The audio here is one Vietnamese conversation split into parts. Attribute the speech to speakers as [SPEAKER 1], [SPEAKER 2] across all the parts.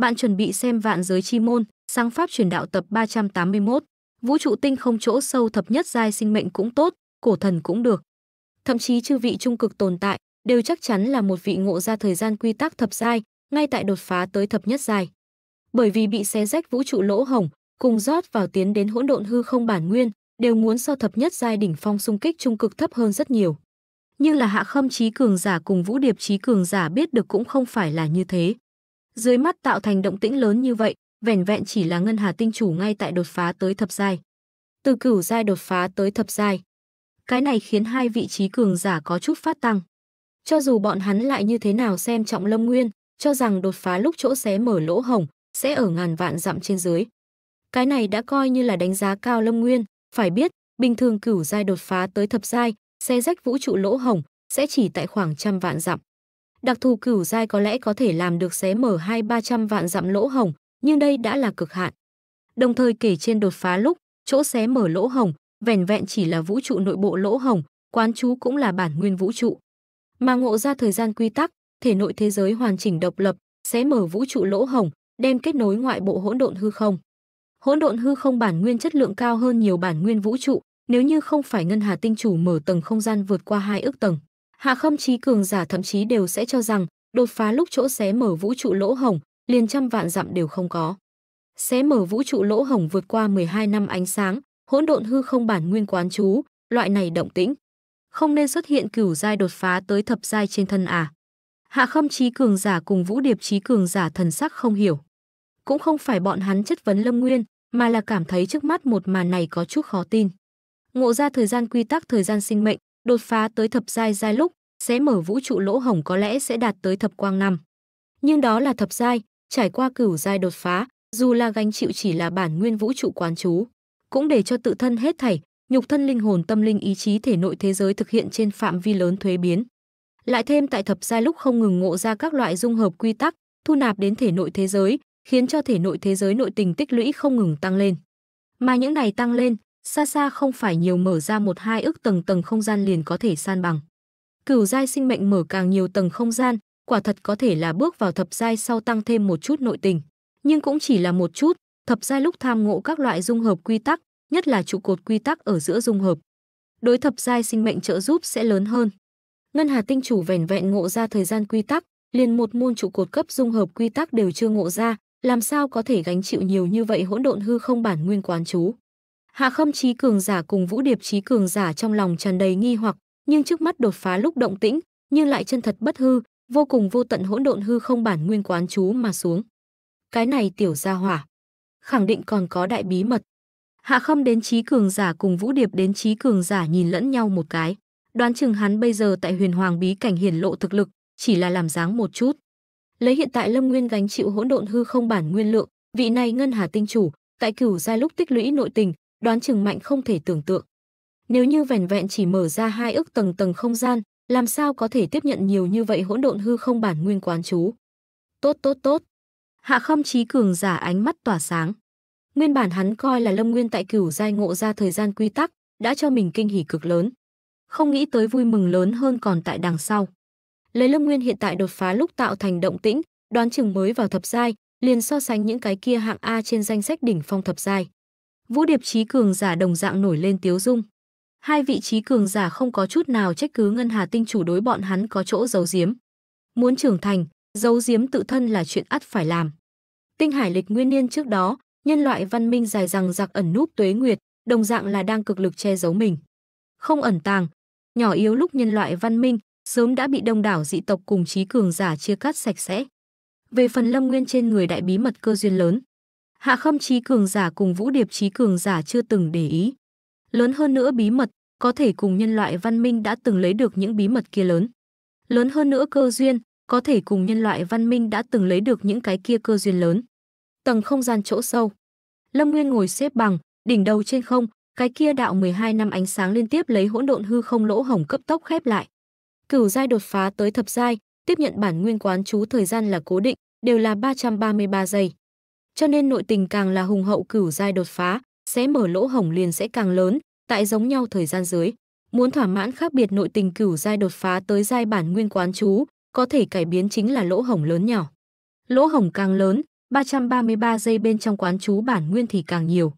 [SPEAKER 1] Bạn chuẩn bị xem Vạn Giới Chi Môn, Sáng Pháp Truyền Đạo tập 381. Vũ trụ tinh không chỗ sâu thập nhất giai sinh mệnh cũng tốt, cổ thần cũng được. Thậm chí chư vị trung cực tồn tại đều chắc chắn là một vị ngộ ra thời gian quy tắc thập giai, ngay tại đột phá tới thập nhất giai. Bởi vì bị xé rách vũ trụ lỗ hổng, cùng rót vào tiến đến hỗn độn hư không bản nguyên, đều muốn so thập nhất giai đỉnh phong xung kích trung cực thấp hơn rất nhiều. Nhưng là Hạ Khâm trí cường giả cùng Vũ Điệp trí cường giả biết được cũng không phải là như thế. Dưới mắt tạo thành động tĩnh lớn như vậy, vẻn vẹn chỉ là ngân hà tinh chủ ngay tại đột phá tới thập giai. Từ cửu giai đột phá tới thập giai. Cái này khiến hai vị trí cường giả có chút phát tăng. Cho dù bọn hắn lại như thế nào xem trọng Lâm Nguyên, cho rằng đột phá lúc chỗ xé mở lỗ hồng sẽ ở ngàn vạn dặm trên dưới. Cái này đã coi như là đánh giá cao Lâm Nguyên, phải biết, bình thường cửu giai đột phá tới thập giai, xé rách vũ trụ lỗ hồng sẽ chỉ tại khoảng trăm vạn dặm. Đặc thù cửu giai có lẽ có thể làm được xé mở hai ba trăm vạn dặm lỗ hồng, nhưng đây đã là cực hạn. Đồng thời kể trên đột phá lúc, chỗ xé mở lỗ hồng, vẻn vẹn chỉ là vũ trụ nội bộ lỗ hồng, quán chú cũng là bản nguyên vũ trụ. Mà ngộ ra thời gian quy tắc, thể nội thế giới hoàn chỉnh độc lập, xé mở vũ trụ lỗ hồng, đem kết nối ngoại bộ hỗn độn hư không. Hỗn độn hư không bản nguyên chất lượng cao hơn nhiều bản nguyên vũ trụ, nếu như không phải ngân hà tinh chủ mở tầng không gian vượt qua hai ước tầng Hạ không Chí cường giả thậm chí đều sẽ cho rằng đột phá lúc chỗ xé mở vũ trụ lỗ hồng, liền trăm vạn dặm đều không có. Xé mở vũ trụ lỗ hồng vượt qua 12 năm ánh sáng, hỗn độn hư không bản nguyên quán chú, loại này động tĩnh. Không nên xuất hiện cửu giai đột phá tới thập giai trên thân à. Hạ Khâm Chí cường giả cùng Vũ Điệp Chí cường giả thần sắc không hiểu. Cũng không phải bọn hắn chất vấn Lâm Nguyên, mà là cảm thấy trước mắt một màn này có chút khó tin. Ngộ ra thời gian quy tắc thời gian sinh mệnh, đột phá tới thập giai giai lúc sẽ mở vũ trụ lỗ hổng có lẽ sẽ đạt tới thập quang năm. Nhưng đó là thập giai, trải qua cửu giai đột phá, dù là gánh chịu chỉ là bản nguyên vũ trụ quán chú, cũng để cho tự thân hết thảy, nhục thân linh hồn tâm linh ý chí thể nội thế giới thực hiện trên phạm vi lớn thuế biến. Lại thêm tại thập giai lúc không ngừng ngộ ra các loại dung hợp quy tắc, thu nạp đến thể nội thế giới, khiến cho thể nội thế giới nội tình tích lũy không ngừng tăng lên. Mà những này tăng lên, xa xa không phải nhiều mở ra một hai ước tầng tầng không gian liền có thể san bằng. Cửu giai sinh mệnh mở càng nhiều tầng không gian, quả thật có thể là bước vào thập giai sau tăng thêm một chút nội tình, nhưng cũng chỉ là một chút, thập giai lúc tham ngộ các loại dung hợp quy tắc, nhất là trụ cột quy tắc ở giữa dung hợp. Đối thập giai sinh mệnh trợ giúp sẽ lớn hơn. Ngân Hà tinh chủ vẻn vẹn ngộ ra thời gian quy tắc, liền một môn trụ cột cấp dung hợp quy tắc đều chưa ngộ ra, làm sao có thể gánh chịu nhiều như vậy hỗn độn hư không bản nguyên quán chú. Hạ Khâm trí cường giả cùng Vũ Điệp trí cường giả trong lòng tràn đầy nghi hoặc, nhưng trước mắt đột phá lúc động tĩnh, nhưng lại chân thật bất hư, vô cùng vô tận hỗn độn hư không bản nguyên quán chú mà xuống. Cái này tiểu gia hỏa, khẳng định còn có đại bí mật. Hạ Khâm đến trí cường giả cùng Vũ Điệp đến trí cường giả nhìn lẫn nhau một cái, đoán chừng hắn bây giờ tại Huyền Hoàng bí cảnh hiển lộ thực lực, chỉ là làm dáng một chút. Lấy hiện tại Lâm Nguyên gánh chịu hỗn độn hư không bản nguyên lượng, vị này ngân hà tinh chủ, tại cửu giai lúc tích lũy nội tình, đoán chừng mạnh không thể tưởng tượng. Nếu như vẻn vẹn chỉ mở ra hai ức tầng tầng không gian, làm sao có thể tiếp nhận nhiều như vậy hỗn độn hư không bản nguyên quán chú. Tốt tốt tốt. Hạ Khâm Chí cường giả ánh mắt tỏa sáng. Nguyên bản hắn coi là Lâm Nguyên tại cửu giai ngộ ra thời gian quy tắc, đã cho mình kinh hỉ cực lớn. Không nghĩ tới vui mừng lớn hơn còn tại đằng sau. Lấy Lâm Nguyên hiện tại đột phá lúc tạo thành động tĩnh, đoán chừng mới vào thập giai, liền so sánh những cái kia hạng A trên danh sách đỉnh phong thập giai. Vũ Điệp Chí cường giả đồng dạng nổi lên tiếu dung. Hai vị trí cường giả không có chút nào trách cứ Ngân Hà Tinh chủ đối bọn hắn có chỗ giấu giếm. Muốn trưởng thành, giấu giếm tự thân là chuyện ắt phải làm. Tinh hải lịch nguyên niên trước đó, nhân loại văn minh dài rằng giặc ẩn núp tuế nguyệt, đồng dạng là đang cực lực che giấu mình. Không ẩn tàng, nhỏ yếu lúc nhân loại văn minh sớm đã bị đông đảo dị tộc cùng trí cường giả chia cắt sạch sẽ. Về phần lâm nguyên trên người đại bí mật cơ duyên lớn, Hạ Khâm trí cường giả cùng Vũ Điệp Chí cường giả chưa từng để ý. Lớn hơn nữa bí mật, có thể cùng nhân loại văn minh đã từng lấy được những bí mật kia lớn. Lớn hơn nữa cơ duyên, có thể cùng nhân loại văn minh đã từng lấy được những cái kia cơ duyên lớn. Tầng không gian chỗ sâu. Lâm Nguyên ngồi xếp bằng, đỉnh đầu trên không, cái kia đạo 12 năm ánh sáng liên tiếp lấy hỗn độn hư không lỗ hổng cấp tốc khép lại. Cửu giai đột phá tới thập giai, tiếp nhận bản nguyên quán chú thời gian là cố định, đều là 333 giây cho nên nội tình càng là hùng hậu cửu giai đột phá, sẽ mở lỗ hổng liền sẽ càng lớn, tại giống nhau thời gian dưới. Muốn thỏa mãn khác biệt nội tình cửu giai đột phá tới giai bản nguyên quán chú, có thể cải biến chính là lỗ hổng lớn nhỏ. Lỗ hổng càng lớn, 333 giây bên trong quán chú bản nguyên thì càng nhiều.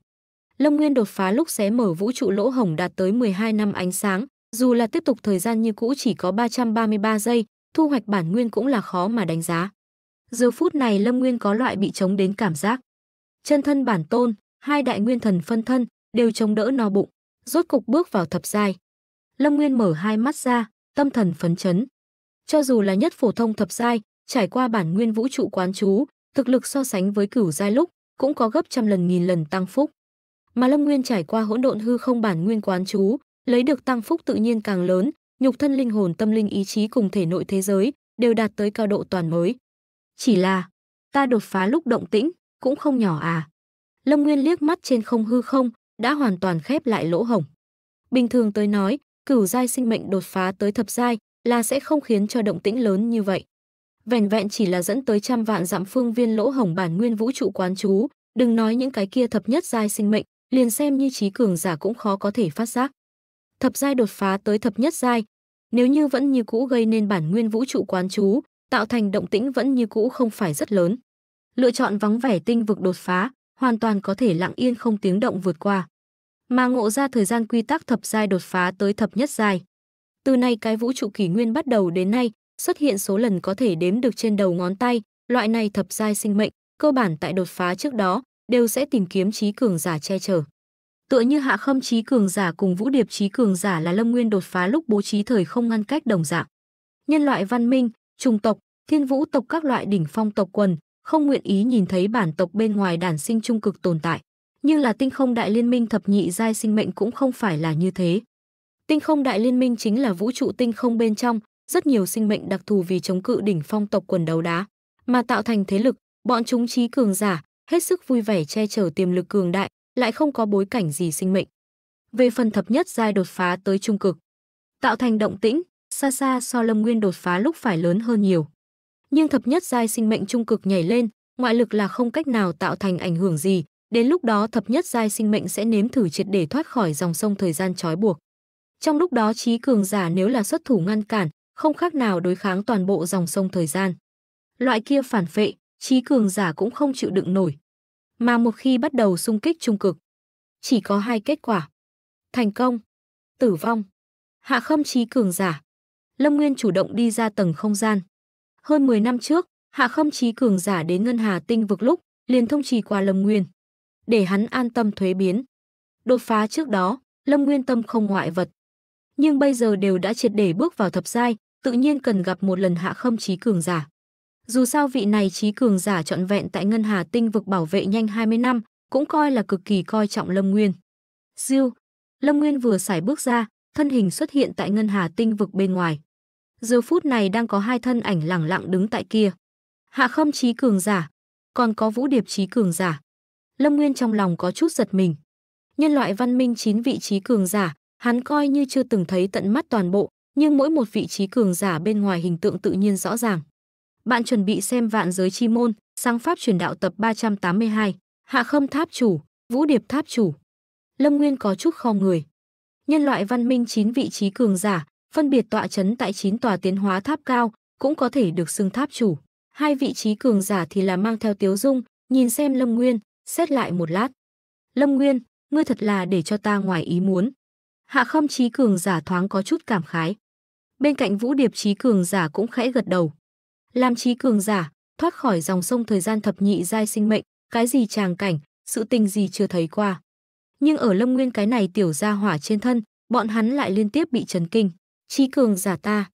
[SPEAKER 1] Lâm Nguyên đột phá lúc xé mở vũ trụ lỗ hổng đạt tới 12 năm ánh sáng, dù là tiếp tục thời gian như cũ chỉ có 333 giây, thu hoạch bản nguyên cũng là khó mà đánh giá. Giờ phút này Lâm Nguyên có loại bị chống đến cảm giác. Chân thân bản tôn, hai đại nguyên thần phân thân đều chống đỡ no bụng, rốt cục bước vào thập giai. Lâm Nguyên mở hai mắt ra, tâm thần phấn chấn. Cho dù là nhất phổ thông thập giai, trải qua bản nguyên vũ trụ quán chú, thực lực so sánh với cửu giai lúc cũng có gấp trăm lần nghìn lần tăng phúc. Mà Lâm Nguyên trải qua hỗn độn hư không bản nguyên quán chú, lấy được tăng phúc tự nhiên càng lớn, nhục thân linh hồn tâm linh ý chí cùng thể nội thế giới đều đạt tới cao độ toàn mới. Chỉ là, ta đột phá lúc động tĩnh, cũng không nhỏ à. Lâm Nguyên liếc mắt trên không hư không, đã hoàn toàn khép lại lỗ hổng. Bình thường tới nói, cửu giai sinh mệnh đột phá tới thập giai là sẽ không khiến cho động tĩnh lớn như vậy. Vẻn vẹn chỉ là dẫn tới trăm vạn dặm phương viên lỗ hổng bản nguyên vũ trụ quán chú, đừng nói những cái kia thập nhất giai sinh mệnh, liền xem như trí cường giả cũng khó có thể phát giác. Thập giai đột phá tới thập nhất giai, nếu như vẫn như cũ gây nên bản nguyên vũ trụ quán chú, tạo thành động tĩnh vẫn như cũ không phải rất lớn. Lựa chọn vắng vẻ tinh vực đột phá, hoàn toàn có thể lặng yên không tiếng động vượt qua. Mà ngộ ra thời gian quy tắc thập giai đột phá tới thập nhất giai. Từ nay cái vũ trụ kỷ nguyên bắt đầu đến nay, xuất hiện số lần có thể đếm được trên đầu ngón tay, loại này thập giai sinh mệnh, cơ bản tại đột phá trước đó, đều sẽ tìm kiếm trí cường giả che chở. Tựa như hạ khâm trí cường giả cùng vũ điệp trí cường giả là lâm nguyên đột phá lúc bố trí thời không ngăn cách đồng dạng. Nhân loại văn minh, trùng tộc, thiên vũ tộc các loại đỉnh phong tộc quần, không nguyện ý nhìn thấy bản tộc bên ngoài đản sinh trung cực tồn tại. Nhưng là tinh không đại liên minh thập nhị giai sinh mệnh cũng không phải là như thế. Tinh không đại liên minh chính là vũ trụ tinh không bên trong, rất nhiều sinh mệnh đặc thù vì chống cự đỉnh phong tộc quần đấu đá, mà tạo thành thế lực, bọn chúng trí cường giả, hết sức vui vẻ che chở tiềm lực cường đại, lại không có bối cảnh gì sinh mệnh. Về phần thập nhất giai đột phá tới trung cực, tạo thành động tĩnh, xa xa so lâm nguyên đột phá lúc phải lớn hơn nhiều nhưng thập nhất giai sinh mệnh trung cực nhảy lên ngoại lực là không cách nào tạo thành ảnh hưởng gì đến lúc đó thập nhất giai sinh mệnh sẽ nếm thử triệt để thoát khỏi dòng sông thời gian trói buộc trong lúc đó trí cường giả nếu là xuất thủ ngăn cản không khác nào đối kháng toàn bộ dòng sông thời gian loại kia phản phệ trí cường giả cũng không chịu đựng nổi mà một khi bắt đầu xung kích trung cực chỉ có hai kết quả thành công tử vong hạ khâm trí cường giả Lâm Nguyên chủ động đi ra tầng không gian. Hơn 10 năm trước, Hạ Khâm Chí cường giả đến Ngân Hà Tinh vực lúc, liền thông trì qua Lâm Nguyên, để hắn an tâm thuế biến. Đột phá trước đó, Lâm Nguyên tâm không ngoại vật. Nhưng bây giờ đều đã triệt để bước vào thập giai, tự nhiên cần gặp một lần Hạ Khâm Chí cường giả. Dù sao vị này Chí cường giả trọn vẹn tại Ngân Hà Tinh vực bảo vệ nhanh 20 năm, cũng coi là cực kỳ coi trọng Lâm Nguyên. Diêu, Lâm Nguyên vừa xài bước ra, thân hình xuất hiện tại Ngân Hà Tinh vực bên ngoài giờ phút này đang có hai thân ảnh lẳng lặng đứng tại kia. Hạ Khâm trí cường giả, còn có Vũ Điệp trí cường giả. Lâm Nguyên trong lòng có chút giật mình. Nhân loại văn minh chín vị trí cường giả, hắn coi như chưa từng thấy tận mắt toàn bộ, nhưng mỗi một vị trí cường giả bên ngoài hình tượng tự nhiên rõ ràng. Bạn chuẩn bị xem Vạn Giới Chi Môn, Sáng Pháp Truyền Đạo tập 382, Hạ Khâm Tháp Chủ, Vũ Điệp Tháp Chủ. Lâm Nguyên có chút kho người. Nhân loại văn minh chín vị trí cường giả, phân biệt tọa chấn tại 9 tòa tiến hóa tháp cao, cũng có thể được xưng tháp chủ. Hai vị trí cường giả thì là mang theo Tiếu Dung, nhìn xem Lâm Nguyên, xét lại một lát. Lâm Nguyên, ngươi thật là để cho ta ngoài ý muốn. Hạ Khâm trí cường giả thoáng có chút cảm khái. Bên cạnh Vũ Điệp trí cường giả cũng khẽ gật đầu. Làm trí cường giả, thoát khỏi dòng sông thời gian thập nhị giai sinh mệnh, cái gì tràng cảnh, sự tình gì chưa thấy qua. Nhưng ở Lâm Nguyên cái này tiểu gia hỏa trên thân, bọn hắn lại liên tiếp bị chấn kinh. Trí cường giả ta.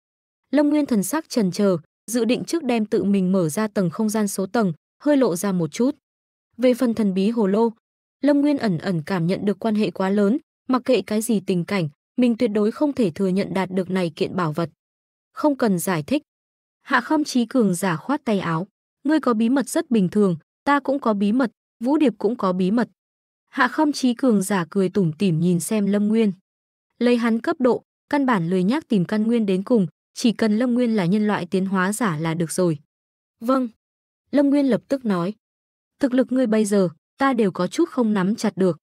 [SPEAKER 1] Lâm Nguyên thần sắc trần chờ, dự định trước đem tự mình mở ra tầng không gian số tầng, hơi lộ ra một chút. Về phần thần bí hồ lô, Lâm Nguyên ẩn ẩn cảm nhận được quan hệ quá lớn, mặc kệ cái gì tình cảnh, mình tuyệt đối không thể thừa nhận đạt được này kiện bảo vật. Không cần giải thích. Hạ Khâm Trí cường giả khoát tay áo, ngươi có bí mật rất bình thường, ta cũng có bí mật, Vũ Điệp cũng có bí mật. Hạ Khâm Trí cường giả cười tủm tỉm nhìn xem Lâm Nguyên. Lấy hắn cấp độ, căn bản lười nhắc tìm căn nguyên đến cùng, chỉ cần Lâm Nguyên là nhân loại tiến hóa giả là được rồi. Vâng. Lâm Nguyên lập tức nói. Thực lực ngươi bây giờ, ta đều có chút không nắm chặt được.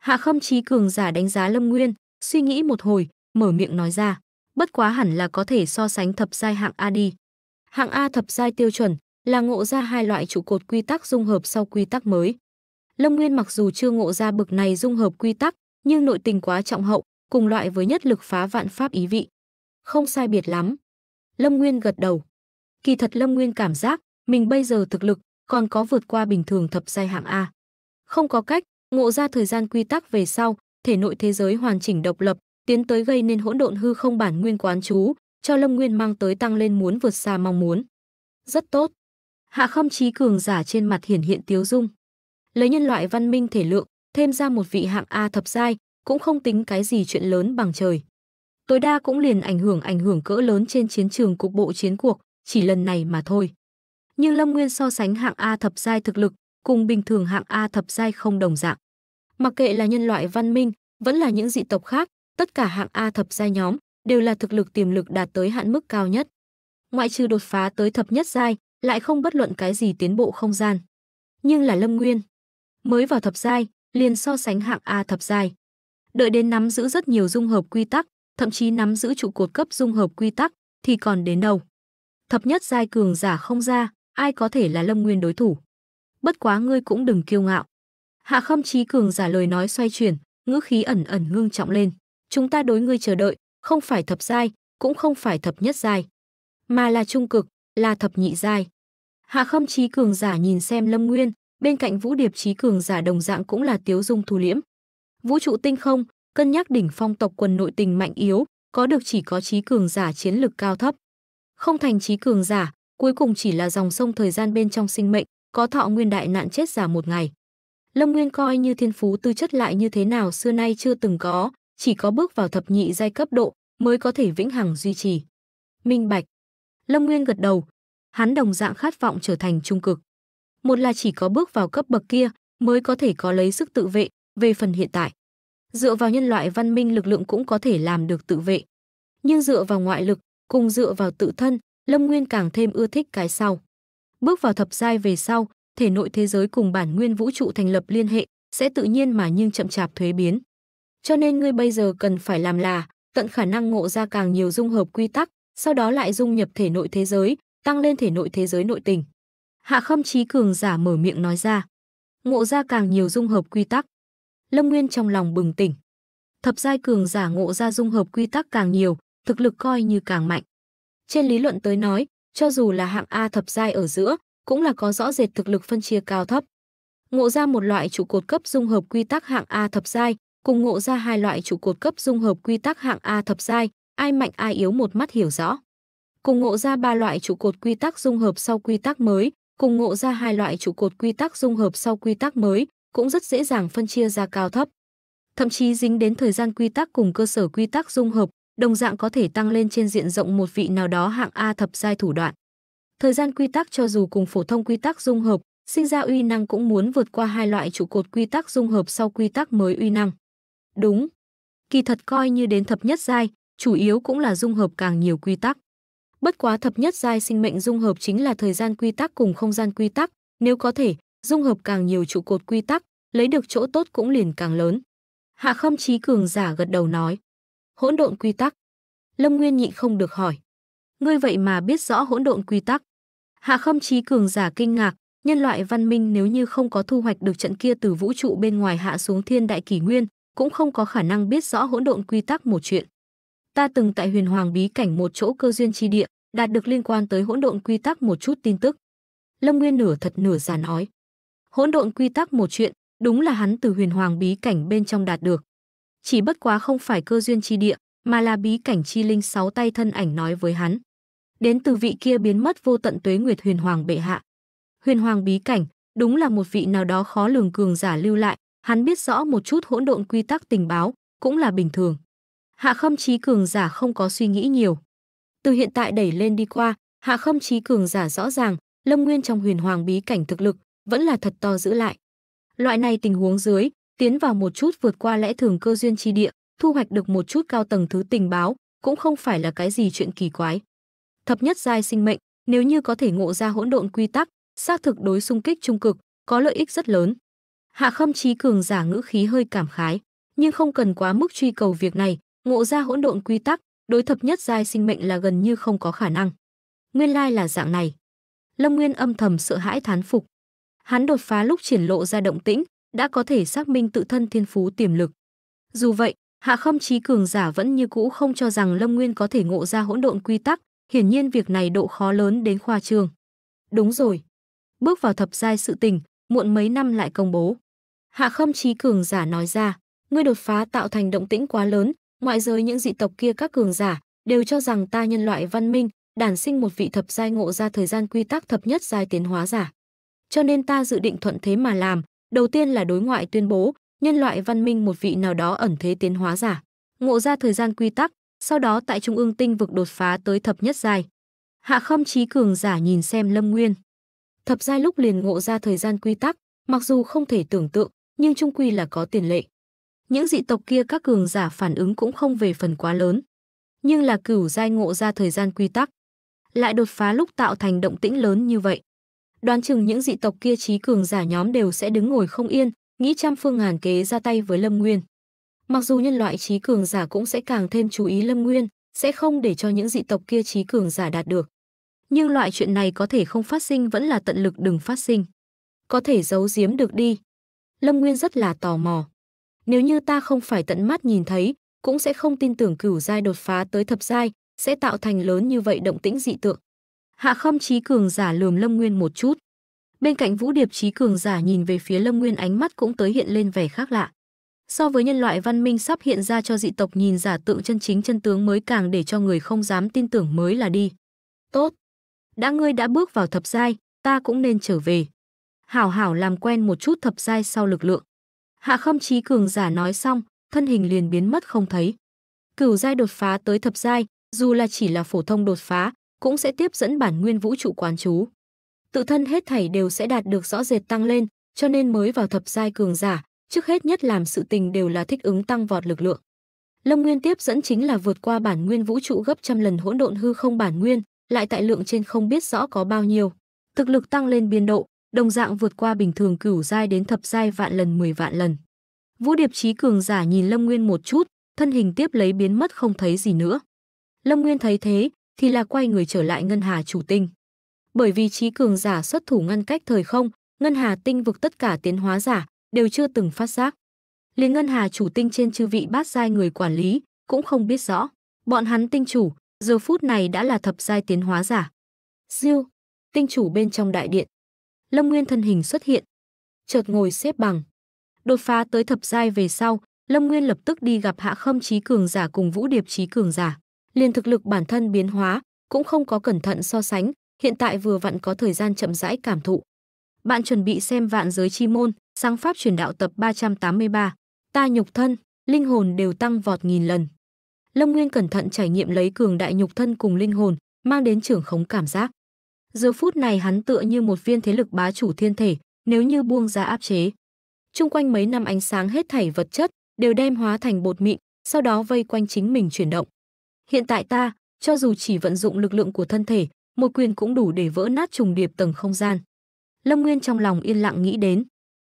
[SPEAKER 1] Hạ Khâm Chí cường giả đánh giá Lâm Nguyên, suy nghĩ một hồi, mở miệng nói ra, bất quá hẳn là có thể so sánh thập giai hạng A đi. Hạng A thập giai tiêu chuẩn là ngộ ra hai loại trụ cột quy tắc dung hợp sau quy tắc mới. Lâm Nguyên mặc dù chưa ngộ ra bực này dung hợp quy tắc, nhưng nội tình quá trọng hậu, cùng loại với nhất lực phá vạn pháp ý vị. Không sai biệt lắm. Lâm Nguyên gật đầu. Kỳ thật Lâm Nguyên cảm giác mình bây giờ thực lực còn có vượt qua bình thường thập giai hạng A. Không có cách, ngộ ra thời gian quy tắc về sau, thể nội thế giới hoàn chỉnh độc lập, tiến tới gây nên hỗn độn hư không bản nguyên quán chú, cho Lâm Nguyên mang tới tăng lên muốn vượt xa mong muốn. Rất tốt. Hạ không trí cường giả trên mặt hiển hiện tiếu dung. Lấy nhân loại văn minh thể lượng, thêm ra một vị hạng A thập giai, cũng không tính cái gì chuyện lớn bằng trời. Tối đa cũng liền ảnh hưởng ảnh hưởng cỡ lớn trên chiến trường cục bộ chiến cuộc, chỉ lần này mà thôi. Nhưng Lâm Nguyên so sánh hạng A thập giai thực lực cùng bình thường hạng A thập giai không đồng dạng. Mặc kệ là nhân loại văn minh, vẫn là những dị tộc khác, tất cả hạng A thập giai nhóm đều là thực lực tiềm lực đạt tới hạn mức cao nhất. Ngoại trừ đột phá tới thập nhất giai, lại không bất luận cái gì tiến bộ không gian. Nhưng là Lâm Nguyên, mới vào thập giai, liền so sánh hạng A thập giai đợi đến nắm giữ rất nhiều dung hợp quy tắc, thậm chí nắm giữ trụ cột cấp dung hợp quy tắc thì còn đến đâu. Thập nhất giai cường giả không ra, ai có thể là Lâm Nguyên đối thủ. Bất quá ngươi cũng đừng kiêu ngạo. Hạ Khâm Chí cường giả lời nói xoay chuyển, ngữ khí ẩn ẩn ngưng trọng lên, chúng ta đối ngươi chờ đợi, không phải thập giai, cũng không phải thập nhất giai, mà là trung cực, là thập nhị giai. Hạ Khâm Chí cường giả nhìn xem Lâm Nguyên, bên cạnh Vũ Điệp Chí cường giả đồng dạng cũng là Tiếu Dung Thu Liễm, vũ trụ tinh không, cân nhắc đỉnh phong tộc quần nội tình mạnh yếu, có được chỉ có trí cường giả chiến lực cao thấp. Không thành trí cường giả, cuối cùng chỉ là dòng sông thời gian bên trong sinh mệnh, có thọ nguyên đại nạn chết giả một ngày. Lâm Nguyên coi như thiên phú tư chất lại như thế nào xưa nay chưa từng có, chỉ có bước vào thập nhị giai cấp độ mới có thể vĩnh hằng duy trì. Minh bạch. Lâm Nguyên gật đầu, hắn đồng dạng khát vọng trở thành trung cực. Một là chỉ có bước vào cấp bậc kia mới có thể có lấy sức tự vệ, về phần hiện tại, dựa vào nhân loại văn minh lực lượng cũng có thể làm được tự vệ. Nhưng dựa vào ngoại lực, cùng dựa vào tự thân, Lâm Nguyên càng thêm ưa thích cái sau. Bước vào thập giai về sau, thể nội thế giới cùng bản nguyên vũ trụ thành lập liên hệ, sẽ tự nhiên mà nhưng chậm chạp thuế biến. Cho nên ngươi bây giờ cần phải làm là tận khả năng ngộ ra càng nhiều dung hợp quy tắc, sau đó lại dung nhập thể nội thế giới, tăng lên thể nội thế giới nội tình. Hạ Khâm Chí cường giả mở miệng nói ra, ngộ ra càng nhiều dung hợp quy tắc. Lâm Nguyên trong lòng bừng tỉnh. Thập giai cường giả ngộ ra dung hợp quy tắc càng nhiều, thực lực coi như càng mạnh. Trên lý luận tới nói, cho dù là hạng A thập giai ở giữa, cũng là có rõ rệt thực lực phân chia cao thấp. Ngộ ra một loại trụ cột cấp dung hợp quy tắc hạng A thập giai, cùng ngộ ra hai loại trụ cột cấp dung hợp quy tắc hạng A thập giai, ai mạnh ai yếu một mắt hiểu rõ. Cùng ngộ ra ba loại trụ cột quy tắc dung hợp sau quy tắc mới, cùng ngộ ra hai loại trụ cột quy tắc dung hợp sau quy tắc mới, cũng rất dễ dàng phân chia ra cao thấp. Thậm chí dính đến thời gian quy tắc cùng cơ sở quy tắc dung hợp, đồng dạng có thể tăng lên trên diện rộng một vị nào đó hạng A thập giai thủ đoạn. Thời gian quy tắc cho dù cùng phổ thông quy tắc dung hợp, sinh ra uy năng cũng muốn vượt qua hai loại trụ cột quy tắc dung hợp sau quy tắc mới uy năng. Đúng. Kỳ thật coi như đến thập nhất giai, chủ yếu cũng là dung hợp càng nhiều quy tắc. Bất quá thập nhất giai sinh mệnh dung hợp chính là thời gian quy tắc cùng không gian quy tắc, nếu có thể, dung hợp càng nhiều trụ cột quy tắc, lấy được chỗ tốt cũng liền càng lớn. Hạ Khâm Chí cường giả gật đầu nói: "Hỗn độn quy tắc." Lâm Nguyên nhịn không được hỏi: "Ngươi vậy mà biết rõ hỗn độn quy tắc?" Hạ Khâm Chí cường giả kinh ngạc, nhân loại văn minh nếu như không có thu hoạch được trận kia từ vũ trụ bên ngoài hạ xuống thiên đại kỷ nguyên, cũng không có khả năng biết rõ hỗn độn quy tắc một chuyện. Ta từng tại Huyền Hoàng bí cảnh một chỗ cơ duyên chi địa, đạt được liên quan tới hỗn độn quy tắc một chút tin tức. Lâm Nguyên nửa thật nửa giả nói, hỗn độn quy tắc một chuyện, đúng là hắn từ huyền hoàng bí cảnh bên trong đạt được. Chỉ bất quá không phải cơ duyên chi địa, mà là bí cảnh chi linh sáu tay thân ảnh nói với hắn. Đến từ vị kia biến mất vô tận tuế nguyệt huyền hoàng bệ hạ. Huyền hoàng bí cảnh, đúng là một vị nào đó khó lường cường giả lưu lại, hắn biết rõ một chút hỗn độn quy tắc tình báo, cũng là bình thường. Hạ Khâm Chí cường giả không có suy nghĩ nhiều. Từ hiện tại đẩy lên đi qua, Hạ Khâm Chí cường giả rõ ràng, Lâm Nguyên trong Huyền Hoàng bí cảnh thực lực vẫn là thật to giữ lại. Loại này tình huống dưới, tiến vào một chút vượt qua lẽ thường cơ duyên chi địa, thu hoạch được một chút cao tầng thứ tình báo, cũng không phải là cái gì chuyện kỳ quái. Thập nhất giai sinh mệnh, nếu như có thể ngộ ra hỗn độn quy tắc, xác thực đối xung kích trung cực, có lợi ích rất lớn. Hạ Khâm trí cường giả ngữ khí hơi cảm khái, nhưng không cần quá mức truy cầu việc này, ngộ ra hỗn độn quy tắc, đối thập nhất giai sinh mệnh là gần như không có khả năng. Nguyên lai là dạng này. Lâm Nguyên âm thầm sợ hãi thán phục hắn đột phá lúc triển lộ ra động tĩnh, đã có thể xác minh tự thân thiên phú tiềm lực. Dù vậy, Hạ Khâm Chí cường giả vẫn như cũ không cho rằng Lâm Nguyên có thể ngộ ra hỗn độn quy tắc, hiển nhiên việc này độ khó lớn đến khoa trương. Đúng rồi, bước vào thập giai sự tình, muộn mấy năm lại công bố. Hạ Khâm Chí cường giả nói ra, ngươi đột phá tạo thành động tĩnh quá lớn, ngoại giới những dị tộc kia các cường giả đều cho rằng ta nhân loại văn minh, đản sinh một vị thập giai ngộ ra thời gian quy tắc thập nhất giai tiến hóa giả cho nên ta dự định thuận thế mà làm, đầu tiên là đối ngoại tuyên bố, nhân loại văn minh một vị nào đó ẩn thế tiến hóa giả, ngộ ra thời gian quy tắc, sau đó tại trung ương tinh vực đột phá tới thập nhất giai. Hạ Khâm trí cường giả nhìn xem Lâm Nguyên. Thập giai lúc liền ngộ ra thời gian quy tắc, mặc dù không thể tưởng tượng, nhưng trung quy là có tiền lệ. Những dị tộc kia các cường giả phản ứng cũng không về phần quá lớn, nhưng là cửu giai ngộ ra thời gian quy tắc, lại đột phá lúc tạo thành động tĩnh lớn như vậy đoán chừng những dị tộc kia trí cường giả nhóm đều sẽ đứng ngồi không yên, nghĩ trăm phương ngàn kế ra tay với Lâm Nguyên. Mặc dù nhân loại trí cường giả cũng sẽ càng thêm chú ý Lâm Nguyên, sẽ không để cho những dị tộc kia trí cường giả đạt được. Nhưng loại chuyện này có thể không phát sinh vẫn là tận lực đừng phát sinh. Có thể giấu giếm được đi. Lâm Nguyên rất là tò mò. Nếu như ta không phải tận mắt nhìn thấy, cũng sẽ không tin tưởng cửu giai đột phá tới thập giai, sẽ tạo thành lớn như vậy động tĩnh dị tượng. Hạ Khâm Chí cường giả lườm Lâm Nguyên một chút. Bên cạnh Vũ Điệp Chí cường giả nhìn về phía Lâm Nguyên ánh mắt cũng tới hiện lên vẻ khác lạ. So với nhân loại văn minh sắp hiện ra cho dị tộc nhìn giả tượng chân chính chân tướng mới càng để cho người không dám tin tưởng mới là đi. Tốt. Đã ngươi đã bước vào thập giai, ta cũng nên trở về. Hảo hảo làm quen một chút thập giai sau lực lượng. Hạ Khâm Chí cường giả nói xong, thân hình liền biến mất không thấy. Cửu giai đột phá tới thập giai, dù là chỉ là phổ thông đột phá, cũng sẽ tiếp dẫn bản nguyên vũ trụ quán chú. Tự thân hết thảy đều sẽ đạt được rõ rệt tăng lên, cho nên mới vào thập giai cường giả, trước hết nhất làm sự tình đều là thích ứng tăng vọt lực lượng. Lâm nguyên tiếp dẫn chính là vượt qua bản nguyên vũ trụ gấp trăm lần hỗn độn hư không bản nguyên, lại tại lượng trên không biết rõ có bao nhiêu. Thực lực tăng lên biên độ, đồng dạng vượt qua bình thường cửu giai đến thập giai vạn lần 10 vạn lần. Vũ Điệp Chí cường giả nhìn Lâm Nguyên một chút, thân hình tiếp lấy biến mất không thấy gì nữa. Lâm Nguyên thấy thế, thì là quay người trở lại ngân hà chủ tinh. Bởi vì trí cường giả xuất thủ ngăn cách thời không, ngân hà tinh vực tất cả tiến hóa giả đều chưa từng phát giác. Liên ngân hà chủ tinh trên chư vị bát giai người quản lý cũng không biết rõ, bọn hắn tinh chủ giờ phút này đã là thập giai tiến hóa giả. Siêu, tinh chủ bên trong đại điện. Lâm Nguyên thân hình xuất hiện, chợt ngồi xếp bằng. Đột phá tới thập giai về sau, Lâm Nguyên lập tức đi gặp Hạ Khâm Chí cường giả cùng Vũ Điệp Chí cường giả liền thực lực bản thân biến hóa, cũng không có cẩn thận so sánh, hiện tại vừa vặn có thời gian chậm rãi cảm thụ. Bạn chuẩn bị xem Vạn giới chi môn, Sáng pháp truyền đạo tập 383. Ta nhục thân, linh hồn đều tăng vọt nghìn lần. Lâm Nguyên cẩn thận trải nghiệm lấy cường đại nhục thân cùng linh hồn, mang đến trưởng khống cảm giác. Giờ phút này hắn tựa như một viên thế lực bá chủ thiên thể, nếu như buông ra áp chế. Trung quanh mấy năm ánh sáng hết thảy vật chất đều đem hóa thành bột mịn, sau đó vây quanh chính mình chuyển động. Hiện tại ta, cho dù chỉ vận dụng lực lượng của thân thể, một quyền cũng đủ để vỡ nát trùng điệp tầng không gian. Lâm Nguyên trong lòng yên lặng nghĩ đến.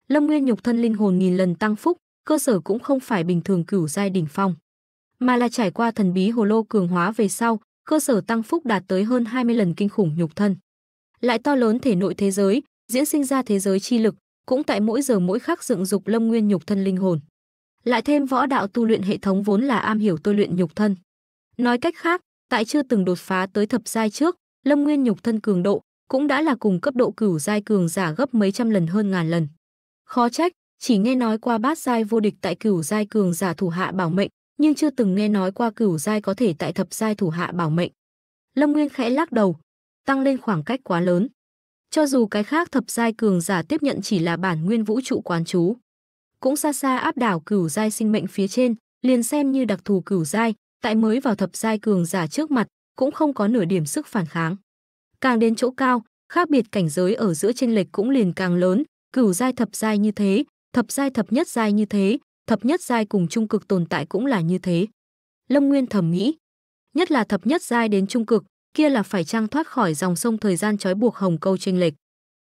[SPEAKER 1] Lâm Nguyên nhục thân linh hồn nghìn lần tăng phúc, cơ sở cũng không phải bình thường cửu giai đỉnh phong, mà là trải qua thần bí hồ lô cường hóa về sau, cơ sở tăng phúc đạt tới hơn 20 lần kinh khủng nhục thân. Lại to lớn thể nội thế giới, diễn sinh ra thế giới chi lực, cũng tại mỗi giờ mỗi khắc dựng dục Lâm Nguyên nhục thân linh hồn. Lại thêm võ đạo tu luyện hệ thống vốn là am hiểu tôi luyện nhục thân. Nói cách khác, tại chưa từng đột phá tới thập giai trước, Lâm Nguyên nhục thân cường độ cũng đã là cùng cấp độ cửu giai cường giả gấp mấy trăm lần hơn ngàn lần. Khó trách, chỉ nghe nói qua bát giai vô địch tại cửu giai cường giả thủ hạ bảo mệnh, nhưng chưa từng nghe nói qua cửu giai có thể tại thập giai thủ hạ bảo mệnh. Lâm Nguyên khẽ lắc đầu, tăng lên khoảng cách quá lớn. Cho dù cái khác thập giai cường giả tiếp nhận chỉ là bản nguyên vũ trụ quán chú, cũng xa xa áp đảo cửu giai sinh mệnh phía trên, liền xem như đặc thù cửu giai, tại mới vào thập giai cường giả trước mặt, cũng không có nửa điểm sức phản kháng. Càng đến chỗ cao, khác biệt cảnh giới ở giữa chênh lệch cũng liền càng lớn, cửu giai thập giai như thế, thập giai thập nhất giai như thế, thập nhất giai cùng trung cực tồn tại cũng là như thế. Lâm Nguyên thầm nghĩ, nhất là thập nhất giai đến trung cực, kia là phải trang thoát khỏi dòng sông thời gian trói buộc hồng câu chênh lệch.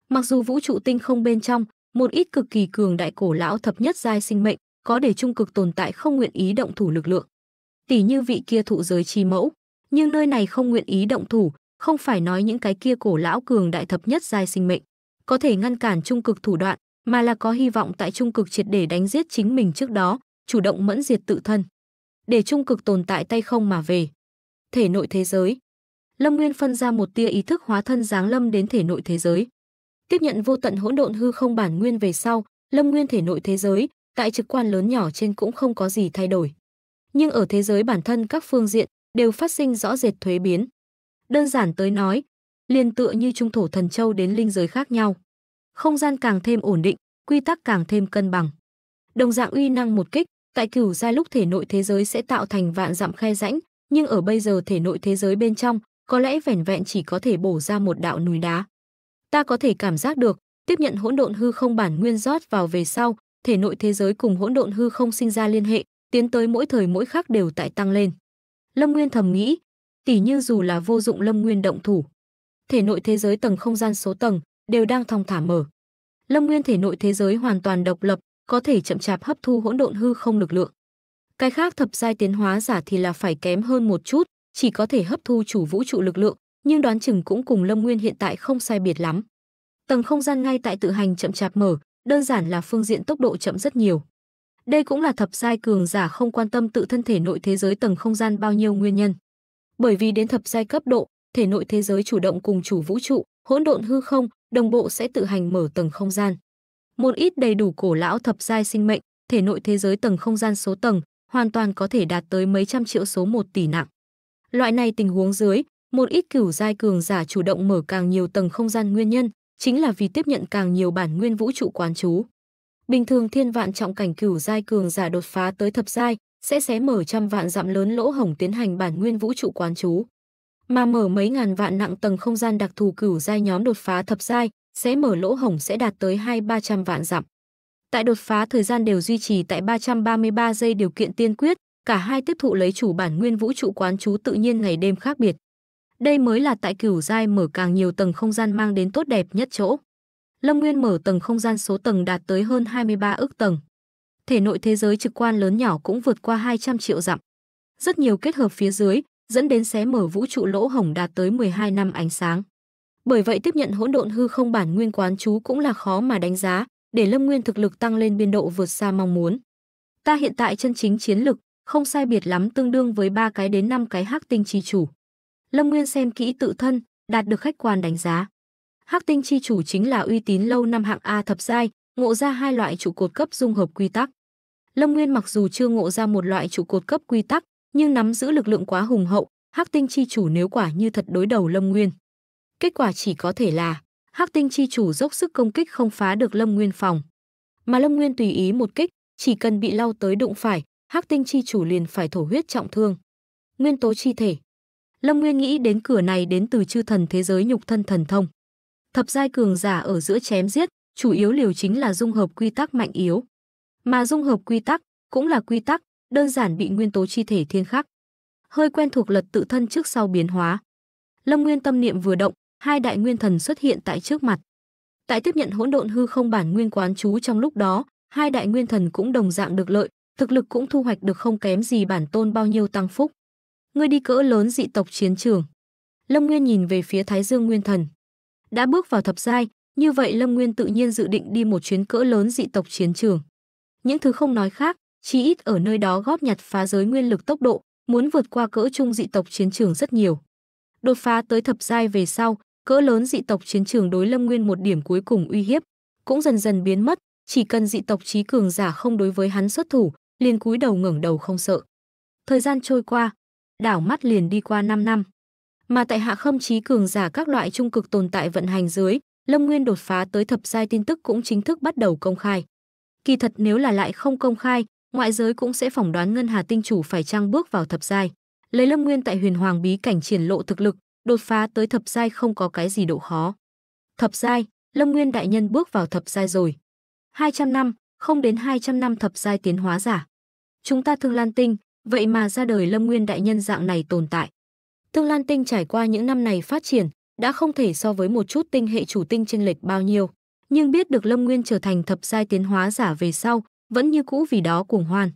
[SPEAKER 1] Mặc dù vũ trụ tinh không bên trong, một ít cực kỳ cường đại cổ lão thập nhất giai sinh mệnh, có để trung cực tồn tại không nguyện ý động thủ lực lượng tỉ như vị kia thụ giới chi mẫu. Nhưng nơi này không nguyện ý động thủ, không phải nói những cái kia cổ lão cường đại thập nhất giai sinh mệnh có thể ngăn cản trung cực thủ đoạn, mà là có hy vọng tại trung cực triệt để đánh giết chính mình trước đó, chủ động mẫn diệt tự thân, để trung cực tồn tại tay không mà về. Thể nội thế giới. Lâm Nguyên phân ra một tia ý thức hóa thân dáng lâm đến thể nội thế giới. Tiếp nhận vô tận hỗn độn hư không bản nguyên về sau, Lâm Nguyên thể nội thế giới, tại trực quan lớn nhỏ trên cũng không có gì thay đổi nhưng ở thế giới bản thân các phương diện đều phát sinh rõ rệt thuế biến. Đơn giản tới nói, liền tựa như trung thổ thần châu đến linh giới khác nhau. Không gian càng thêm ổn định, quy tắc càng thêm cân bằng. Đồng dạng uy năng một kích, tại cửu giai lúc thể nội thế giới sẽ tạo thành vạn dặm khe rãnh, nhưng ở bây giờ thể nội thế giới bên trong, có lẽ vẻn vẹn chỉ có thể bổ ra một đạo núi đá. Ta có thể cảm giác được, tiếp nhận hỗn độn hư không bản nguyên rót vào về sau, thể nội thế giới cùng hỗn độn hư không sinh ra liên hệ, tiến tới mỗi thời mỗi khác đều tại tăng lên. Lâm Nguyên thầm nghĩ, tỉ như dù là vô dụng Lâm Nguyên động thủ, thể nội thế giới tầng không gian số tầng đều đang thong thả mở. Lâm Nguyên thể nội thế giới hoàn toàn độc lập, có thể chậm chạp hấp thu hỗn độn hư không lực lượng. Cái khác thập giai tiến hóa giả thì là phải kém hơn một chút, chỉ có thể hấp thu chủ vũ trụ lực lượng, nhưng đoán chừng cũng cùng Lâm Nguyên hiện tại không sai biệt lắm. Tầng không gian ngay tại tự hành chậm chạp mở, đơn giản là phương diện tốc độ chậm rất nhiều. Đây cũng là thập giai cường giả không quan tâm tự thân thể nội thế giới tầng không gian bao nhiêu nguyên nhân. Bởi vì đến thập giai cấp độ, thể nội thế giới chủ động cùng chủ vũ trụ, hỗn độn hư không, đồng bộ sẽ tự hành mở tầng không gian. Một ít đầy đủ cổ lão thập giai sinh mệnh, thể nội thế giới tầng không gian số tầng, hoàn toàn có thể đạt tới mấy trăm triệu số một tỷ nặng. Loại này tình huống dưới, một ít cửu giai cường giả chủ động mở càng nhiều tầng không gian nguyên nhân, chính là vì tiếp nhận càng nhiều bản nguyên vũ trụ quán chú. Bình thường thiên vạn trọng cảnh cửu giai cường giả đột phá tới thập giai, sẽ xé mở trăm vạn dặm lớn lỗ hổng tiến hành bản nguyên vũ trụ quán chú. Mà mở mấy ngàn vạn nặng tầng không gian đặc thù cửu giai nhóm đột phá thập giai, sẽ mở lỗ hổng sẽ đạt tới hai ba trăm vạn dặm. Tại đột phá thời gian đều duy trì tại 333 giây điều kiện tiên quyết, cả hai tiếp thụ lấy chủ bản nguyên vũ trụ quán chú tự nhiên ngày đêm khác biệt. Đây mới là tại cửu giai mở càng nhiều tầng không gian mang đến tốt đẹp nhất chỗ. Lâm Nguyên mở tầng không gian số tầng đạt tới hơn 23 ước tầng. Thể nội thế giới trực quan lớn nhỏ cũng vượt qua 200 triệu dặm. Rất nhiều kết hợp phía dưới, dẫn đến xé mở vũ trụ lỗ hổng đạt tới 12 năm ánh sáng. Bởi vậy tiếp nhận hỗn độn hư không bản nguyên quán chú cũng là khó mà đánh giá, để Lâm Nguyên thực lực tăng lên biên độ vượt xa mong muốn. Ta hiện tại chân chính chiến lực, không sai biệt lắm tương đương với ba cái đến năm cái hắc tinh chi chủ. Lâm Nguyên xem kỹ tự thân, đạt được khách quan đánh giá. Hắc tinh chi chủ chính là uy tín lâu năm hạng A thập giai, ngộ ra hai loại trụ cột cấp dung hợp quy tắc. Lâm Nguyên mặc dù chưa ngộ ra một loại trụ cột cấp quy tắc, nhưng nắm giữ lực lượng quá hùng hậu, Hắc tinh chi chủ nếu quả như thật đối đầu Lâm Nguyên. Kết quả chỉ có thể là Hắc tinh chi chủ dốc sức công kích không phá được Lâm Nguyên phòng. Mà Lâm Nguyên tùy ý một kích, chỉ cần bị lao tới đụng phải, Hắc tinh chi chủ liền phải thổ huyết trọng thương. Nguyên tố chi thể. Lâm Nguyên nghĩ đến cửa này đến từ chư thần thế giới nhục thân thần thông. Thập giai cường giả ở giữa chém giết, chủ yếu liều chính là dung hợp quy tắc mạnh yếu. Mà dung hợp quy tắc cũng là quy tắc, đơn giản bị nguyên tố chi thể thiên khắc. Hơi quen thuộc lật tự thân trước sau biến hóa. Lâm Nguyên tâm niệm vừa động, hai đại nguyên thần xuất hiện tại trước mặt. Tại tiếp nhận hỗn độn hư không bản nguyên quán chú trong lúc đó, hai đại nguyên thần cũng đồng dạng được lợi, thực lực cũng thu hoạch được không kém gì bản tôn bao nhiêu tăng phúc. Ngươi đi cỡ lớn dị tộc chiến trường. Lâm Nguyên nhìn về phía Thái Dương Nguyên Thần đã bước vào thập giai, như vậy Lâm Nguyên tự nhiên dự định đi một chuyến cỡ lớn dị tộc chiến trường. Những thứ không nói khác, chí ít ở nơi đó góp nhặt phá giới nguyên lực tốc độ, muốn vượt qua cỡ trung dị tộc chiến trường rất nhiều. Đột phá tới thập giai về sau, cỡ lớn dị tộc chiến trường đối Lâm Nguyên một điểm cuối cùng uy hiếp, cũng dần dần biến mất, chỉ cần dị tộc trí cường giả không đối với hắn xuất thủ, liền cúi đầu ngẩng đầu không sợ. Thời gian trôi qua, đảo mắt liền đi qua 5 năm mà tại hạ khâm trí cường giả các loại trung cực tồn tại vận hành dưới, Lâm Nguyên đột phá tới thập giai tin tức cũng chính thức bắt đầu công khai. Kỳ thật nếu là lại không công khai, ngoại giới cũng sẽ phỏng đoán Ngân Hà tinh chủ phải trang bước vào thập giai. Lấy Lâm Nguyên tại Huyền Hoàng bí cảnh triển lộ thực lực, đột phá tới thập giai không có cái gì độ khó. Thập giai, Lâm Nguyên đại nhân bước vào thập giai rồi. 200 năm, không đến 200 năm thập giai tiến hóa giả. Chúng ta thương lan tinh, vậy mà ra đời Lâm Nguyên đại nhân dạng này tồn tại. Tương Lan Tinh trải qua những năm này phát triển, đã không thể so với một chút tinh hệ chủ tinh chênh lệch bao nhiêu, nhưng biết được Lâm Nguyên trở thành thập giai tiến hóa giả về sau, vẫn như cũ vì đó cuồng hoan.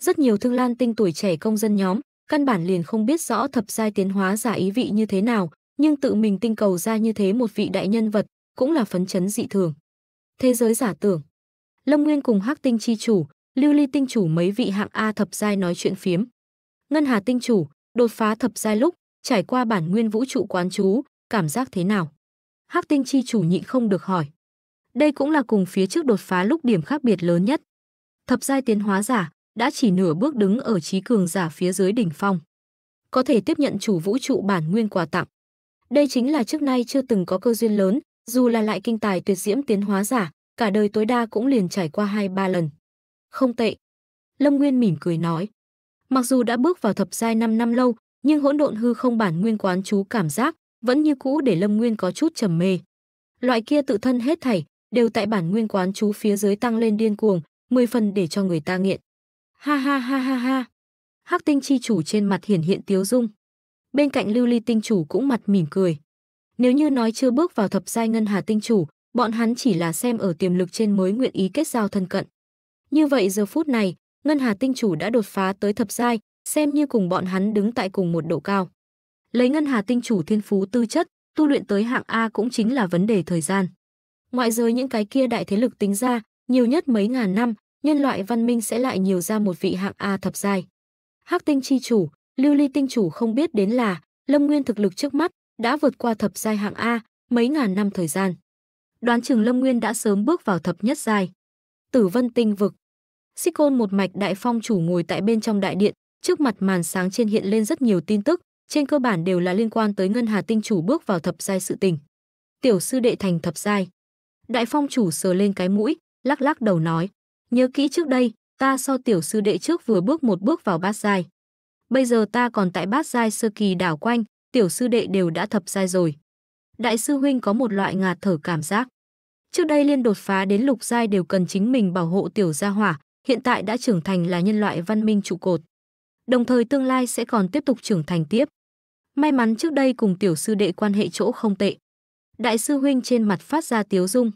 [SPEAKER 1] Rất nhiều Thương Lan Tinh tuổi trẻ công dân nhóm, căn bản liền không biết rõ thập giai tiến hóa giả ý vị như thế nào, nhưng tự mình tinh cầu ra như thế một vị đại nhân vật, cũng là phấn chấn dị thường. Thế giới giả tưởng. Lâm Nguyên cùng Hắc Tinh chi chủ, Lưu Ly tinh chủ mấy vị hạng A thập giai nói chuyện phiếm. Ngân Hà tinh chủ, đột phá thập giai lúc, trải qua bản nguyên vũ trụ quán chú, cảm giác thế nào? Hắc tinh chi chủ nhịn không được hỏi. Đây cũng là cùng phía trước đột phá lúc điểm khác biệt lớn nhất. Thập giai tiến hóa giả đã chỉ nửa bước đứng ở trí cường giả phía dưới đỉnh phong. Có thể tiếp nhận chủ vũ trụ bản nguyên quà tặng. Đây chính là trước nay chưa từng có cơ duyên lớn, dù là lại kinh tài tuyệt diễm tiến hóa giả, cả đời tối đa cũng liền trải qua hai ba lần. Không tệ. Lâm Nguyên mỉm cười nói. Mặc dù đã bước vào thập giai 5 năm lâu, nhưng hỗn độn hư không bản nguyên quán chú cảm giác vẫn như cũ để Lâm Nguyên có chút trầm mê. Loại kia tự thân hết thảy đều tại bản nguyên quán chú phía dưới tăng lên điên cuồng, mười phần để cho người ta nghiện. Ha ha ha ha ha. Hắc Tinh chi chủ trên mặt hiển hiện tiếu dung. Bên cạnh Lưu Ly tinh chủ cũng mặt mỉm cười. Nếu như nói chưa bước vào thập giai ngân hà tinh chủ, bọn hắn chỉ là xem ở tiềm lực trên mới nguyện ý kết giao thân cận. Như vậy giờ phút này, ngân hà tinh chủ đã đột phá tới thập giai, xem như cùng bọn hắn đứng tại cùng một độ cao. Lấy ngân hà tinh chủ thiên phú tư chất, tu luyện tới hạng A cũng chính là vấn đề thời gian. Ngoại giới những cái kia đại thế lực tính ra, nhiều nhất mấy ngàn năm, nhân loại văn minh sẽ lại nhiều ra một vị hạng A thập giai. Hắc tinh chi chủ, lưu ly tinh chủ không biết đến là, lâm nguyên thực lực trước mắt, đã vượt qua thập giai hạng A, mấy ngàn năm thời gian. Đoán chừng lâm nguyên đã sớm bước vào thập nhất giai. Tử vân tinh vực. Xích côn một mạch đại phong chủ ngồi tại bên trong đại điện, Trước mặt màn sáng trên hiện lên rất nhiều tin tức, trên cơ bản đều là liên quan tới Ngân Hà Tinh chủ bước vào thập giai sự tình. Tiểu sư đệ thành thập giai. Đại phong chủ sờ lên cái mũi, lắc lắc đầu nói, nhớ kỹ trước đây, ta so tiểu sư đệ trước vừa bước một bước vào bát giai. Bây giờ ta còn tại bát giai sơ kỳ đảo quanh, tiểu sư đệ đều đã thập giai rồi. Đại sư huynh có một loại ngạt thở cảm giác. Trước đây liên đột phá đến lục giai đều cần chính mình bảo hộ tiểu gia hỏa, hiện tại đã trưởng thành là nhân loại văn minh trụ cột đồng thời tương lai sẽ còn tiếp tục trưởng thành tiếp. May mắn trước đây cùng tiểu sư đệ quan hệ chỗ không tệ. Đại sư huynh trên mặt phát ra tiếu dung.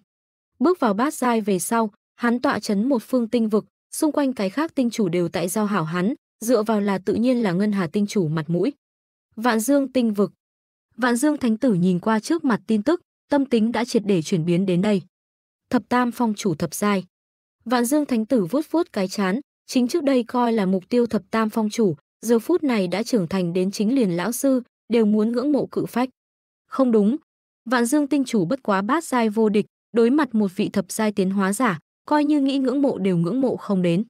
[SPEAKER 1] Bước vào bát giai về sau, hắn tọa chấn một phương tinh vực, xung quanh cái khác tinh chủ đều tại giao hảo hắn, dựa vào là tự nhiên là ngân hà tinh chủ mặt mũi. Vạn Dương tinh vực. Vạn Dương thánh tử nhìn qua trước mặt tin tức, tâm tính đã triệt để chuyển biến đến đây. Thập Tam phong chủ thập giai. Vạn Dương thánh tử vuốt vuốt cái chán, chính trước đây coi là mục tiêu thập tam phong chủ, giờ phút này đã trưởng thành đến chính liền lão sư, đều muốn ngưỡng mộ cự phách. Không đúng, Vạn Dương tinh chủ bất quá bát giai vô địch, đối mặt một vị thập giai tiến hóa giả, coi như nghĩ ngưỡng mộ đều ngưỡng mộ không đến.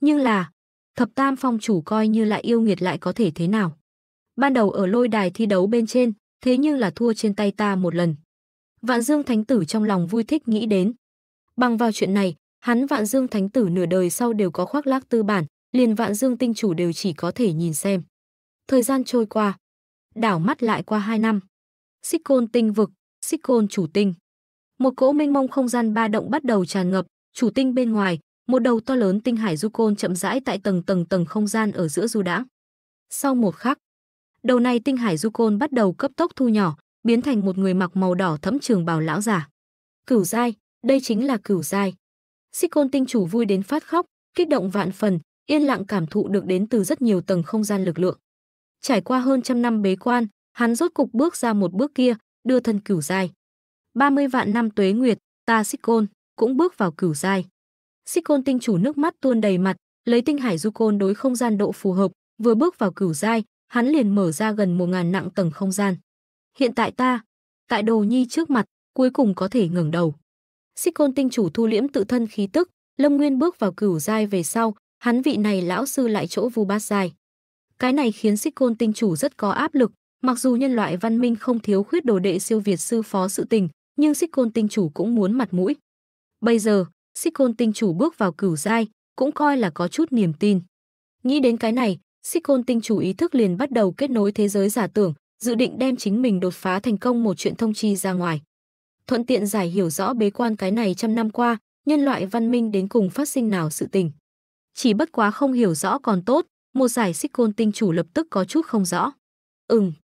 [SPEAKER 1] Nhưng là, thập tam phong chủ coi như lại yêu nghiệt lại có thể thế nào? Ban đầu ở lôi đài thi đấu bên trên, thế nhưng là thua trên tay ta một lần. Vạn Dương Thánh Tử trong lòng vui thích nghĩ đến. Bằng vào chuyện này, Hắn Vạn Dương Thánh Tử nửa đời sau đều có khoác lác tư bản, liền Vạn Dương Tinh Chủ đều chỉ có thể nhìn xem. Thời gian trôi qua, đảo mắt lại qua hai năm. Xích Côn Tinh Vực, Xích Côn Chủ Tinh. Một cỗ mênh mông không gian ba động bắt đầu tràn ngập, chủ tinh bên ngoài, một đầu to lớn tinh hải du côn chậm rãi tại tầng tầng tầng không gian ở giữa du đãng. Sau một khắc, đầu này tinh hải du côn bắt đầu cấp tốc thu nhỏ, biến thành một người mặc màu đỏ thẫm trường bào lão giả. Cửu giai, đây chính là cửu giai. Xích côn tinh chủ vui đến phát khóc, kích động vạn phần, yên lặng cảm thụ được đến từ rất nhiều tầng không gian lực lượng. Trải qua hơn trăm năm bế quan, hắn rốt cục bước ra một bước kia, đưa thân cửu giai. 30 vạn năm tuế nguyệt, ta xích côn, cũng bước vào cửu giai. Xích côn tinh chủ nước mắt tuôn đầy mặt, lấy tinh hải du côn đối không gian độ phù hợp, vừa bước vào cửu giai, hắn liền mở ra gần một ngàn nặng tầng không gian. Hiện tại ta, tại đồ nhi trước mặt, cuối cùng có thể ngẩng đầu xích côn tinh chủ thu liễm tự thân khí tức lâm nguyên bước vào cửu giai về sau hắn vị này lão sư lại chỗ vu bát giai cái này khiến xích côn tinh chủ rất có áp lực mặc dù nhân loại văn minh không thiếu khuyết đồ đệ siêu việt sư phó sự tình nhưng xích côn tinh chủ cũng muốn mặt mũi bây giờ xích côn tinh chủ bước vào cửu giai cũng coi là có chút niềm tin nghĩ đến cái này xích côn tinh chủ ý thức liền bắt đầu kết nối thế giới giả tưởng dự định đem chính mình đột phá thành công một chuyện thông chi ra ngoài thuận tiện giải hiểu rõ bế quan cái này trăm năm qua, nhân loại văn minh đến cùng phát sinh nào sự tình. Chỉ bất quá không hiểu rõ còn tốt, một giải xích côn tinh chủ lập tức có chút không rõ. Ừm,